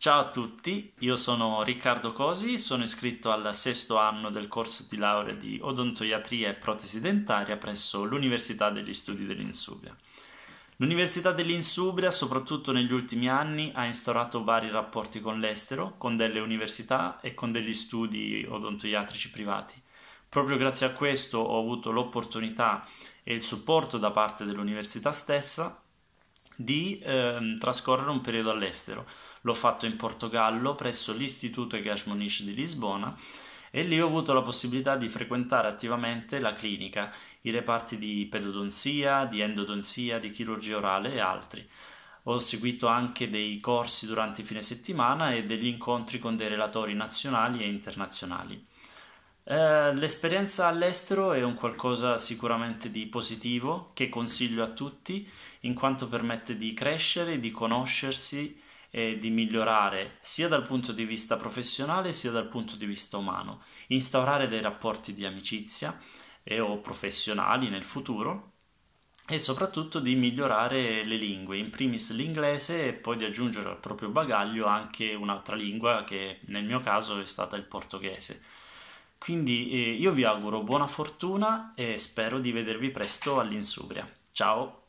Ciao a tutti, io sono Riccardo Cosi, sono iscritto al sesto anno del corso di laurea di odontoiatria e protesi dentaria presso l'Università degli Studi dell'Insubria. L'Università dell'Insubria, soprattutto negli ultimi anni, ha instaurato vari rapporti con l'estero, con delle università e con degli studi odontoiatrici privati. Proprio grazie a questo ho avuto l'opportunità e il supporto da parte dell'università stessa di ehm, trascorrere un periodo all'estero l'ho fatto in Portogallo presso l'Istituto Egas Monish di Lisbona e lì ho avuto la possibilità di frequentare attivamente la clinica, i reparti di pedodonzia, di endodonzia, di chirurgia orale e altri. Ho seguito anche dei corsi durante i fine settimana e degli incontri con dei relatori nazionali e internazionali. Eh, l'esperienza all'estero è un qualcosa sicuramente di positivo che consiglio a tutti in quanto permette di crescere, di conoscersi eh, di migliorare sia dal punto di vista professionale sia dal punto di vista umano, instaurare dei rapporti di amicizia e, o professionali nel futuro e soprattutto di migliorare le lingue, in primis l'inglese e poi di aggiungere al proprio bagaglio anche un'altra lingua che nel mio caso è stata il portoghese. Quindi eh, io vi auguro buona fortuna e spero di vedervi presto all'Insubria. Ciao!